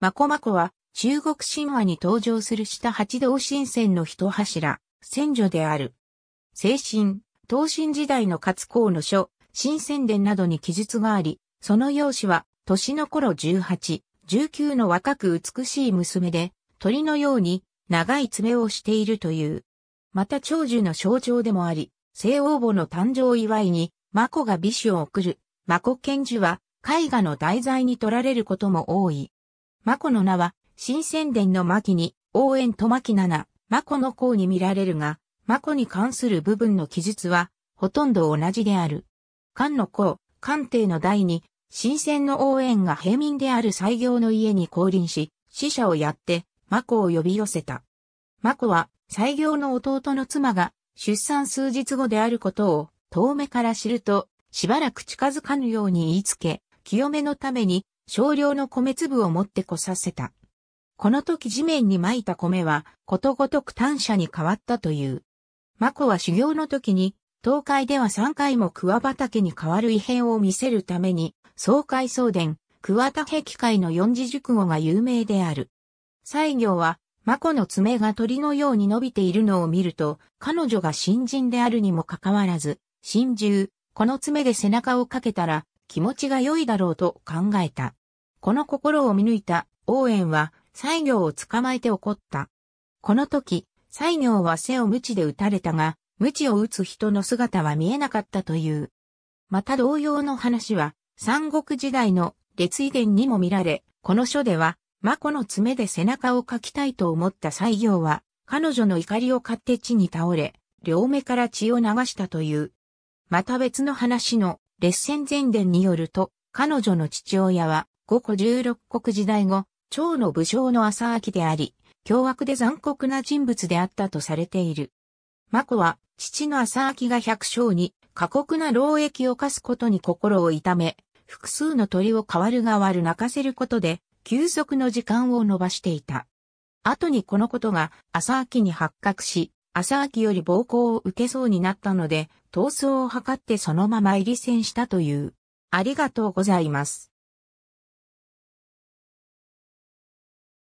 マコマコは中国神話に登場する下八道神仙の一柱、仙女である。精神、東神時代の活光の書、神仙伝などに記述があり、その容姿は、年の頃18、19の若く美しい娘で、鳥のように長い爪をしているという。また長寿の象徴でもあり、聖王母の誕生祝いに、マコが美酒を贈る、マコ賢治は、絵画の題材に取られることも多い。マコの名は、新宣伝の巻に、応援と巻七、マコの項に見られるが、マコに関する部分の記述は、ほとんど同じである。漢の項、漢帝の代に、新鮮の応援が平民である西行の家に降臨し、死者をやって、マコを呼び寄せた。マコは、西行の弟の妻が、出産数日後であることを、遠目から知ると、しばらく近づかぬように言いつけ、清めのために、少量の米粒を持ってこさせた。この時地面に撒いた米はことごとく短車に変わったという。マコは修行の時に東海では3回も桑畑に変わる異変を見せるために、総海総伝、桑田壁会の四字熟語が有名である。西行は、マコの爪が鳥のように伸びているのを見ると、彼女が新人であるにもかかわらず、新獣、この爪で背中をかけたら気持ちが良いだろうと考えた。この心を見抜いた応援は西行を捕まえて怒った。この時、西行は背を鞭で打たれたが、鞭を打つ人の姿は見えなかったという。また同様の話は、三国時代の列遺伝にも見られ、この書では、真子の爪で背中を描きたいと思った西行は、彼女の怒りを買って地に倒れ、両目から血を流したという。また別の話の列戦前伝によると、彼女の父親は五個十六国時代後、蝶の武将の朝明であり、凶悪で残酷な人物であったとされている。マコは、父の朝明が百姓に過酷な労役を課すことに心を痛め、複数の鳥を代わる代わる泣かせることで、休息の時間を延ばしていた。後にこのことが朝明に発覚し、朝明より暴行を受けそうになったので、逃走を図ってそのまま入り戦したという。ありがとうございます。